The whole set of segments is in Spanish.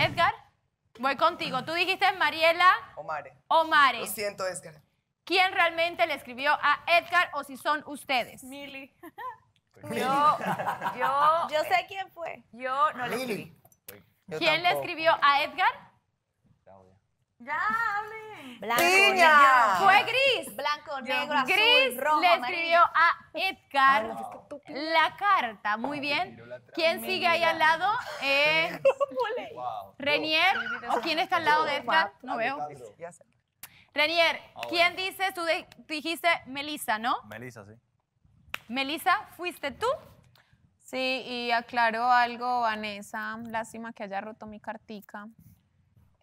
Edgar, voy contigo. Tú dijiste Mariela. Omare. Omare. Lo siento, Edgar. ¿Quién realmente le escribió a Edgar o si son ustedes? Mili. Yo, yo, yo sé quién fue. Yo no le escribí. ¿Quién le escribió a Edgar? Ya, Fue gris. Blanco, negro, azul, Gris rojo, le escribió a Edgar ah, la carta. Muy bien. ¿Quién sigue ahí al lado? Eh, Renier, quién está al lado de esta? No veo. Renier, ah, ¿quién dice? Tú dijiste Melissa, ¿no? Melissa, sí. Melissa, ¿fuiste tú? Sí, y aclaro algo, Vanessa. Lástima que haya roto mi cartica.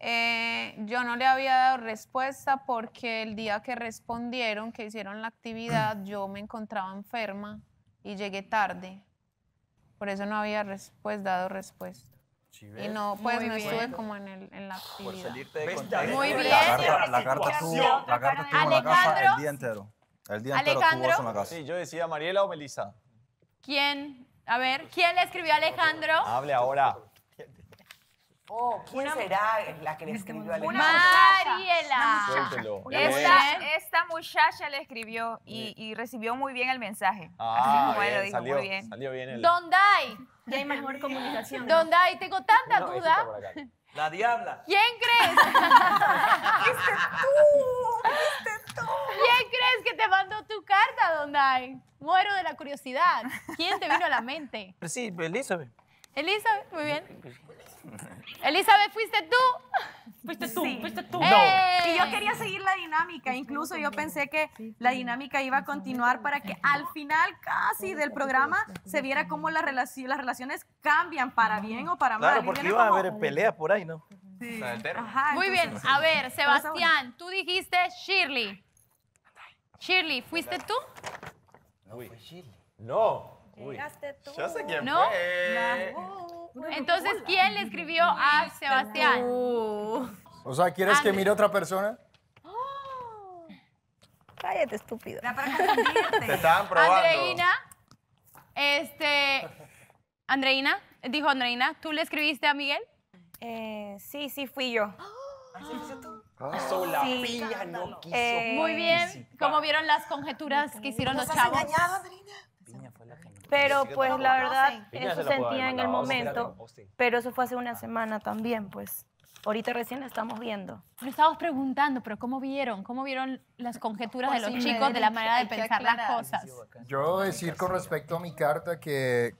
Eh, yo no le había dado respuesta porque el día que respondieron, que hicieron la actividad, yo me encontraba enferma y llegué tarde. Por eso no había pues, dado respuesta. Y no, pues no estuve como en, el, en la actividad. Por salirte de Muy bien. La carta la estuvo, la carta en la casa el día entero. El día entero Alejandro. estuvo la casa. Sí, yo decía Mariela o Melissa. ¿Quién? A ver, ¿quién le escribió a Alejandro? Hable ahora. Oh, ¿quién será la que le escribió a Una Mariela. Esta, muchacha le escribió y, recibió muy bien el mensaje. Ah, Así bien, dijo, salió, muy bien. Salió bien el... Don Dai. Ya hay mejor comunicación. Don tengo tanta duda. La diabla. ¿Quién crees? Este este ¿Quién crees que te mandó tu carta, Don Dai? Muero de la curiosidad. ¿Quién te vino a la mente? sí, pues, Elizabeth. Elizabeth, muy bien. Pues, Elizabeth, ¿fuiste tú? Fuiste tú, fuiste tú. No. ¡Eh! Y yo quería seguir la dinámica, incluso yo pensé que la dinámica iba a continuar para que al final casi del programa se viera cómo las, relaciones, cambian para bien o para mal. Claro, porque iba a haber peleas por ahí, ¿no? Sí. muy bien, a ver, Sebastián, tú dijiste Shirley. Shirley, ¿fuiste tú? No, No sé quién ¿No? fue. Entonces, ¿quién le escribió a Sebastián? O sea, ¿quieres que mire a otra persona? ¡Oh! Cállate, estúpido. Te estaban probando. Andreina, este... Andreina, dijo Andreina, ¿tú le escribiste a Miguel? Eh, sí, sí, fui yo. Eso ah, la pilla no quiso. muy bien. ¿Cómo vieron las conjeturas que hicieron los chavos? Engañado, pero pues la verdad, eso sentía en el momento, pero eso fue hace una semana también, pues. Ahorita recién la estamos viendo. Me estamos preguntando, pero ¿cómo vieron? ¿Cómo vieron las conjeturas de los chicos, de la manera de pensar las cosas? Yo decir con respecto a mi carta que,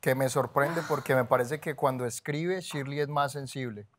que me sorprende porque me parece que cuando escribe, Shirley es más sensible.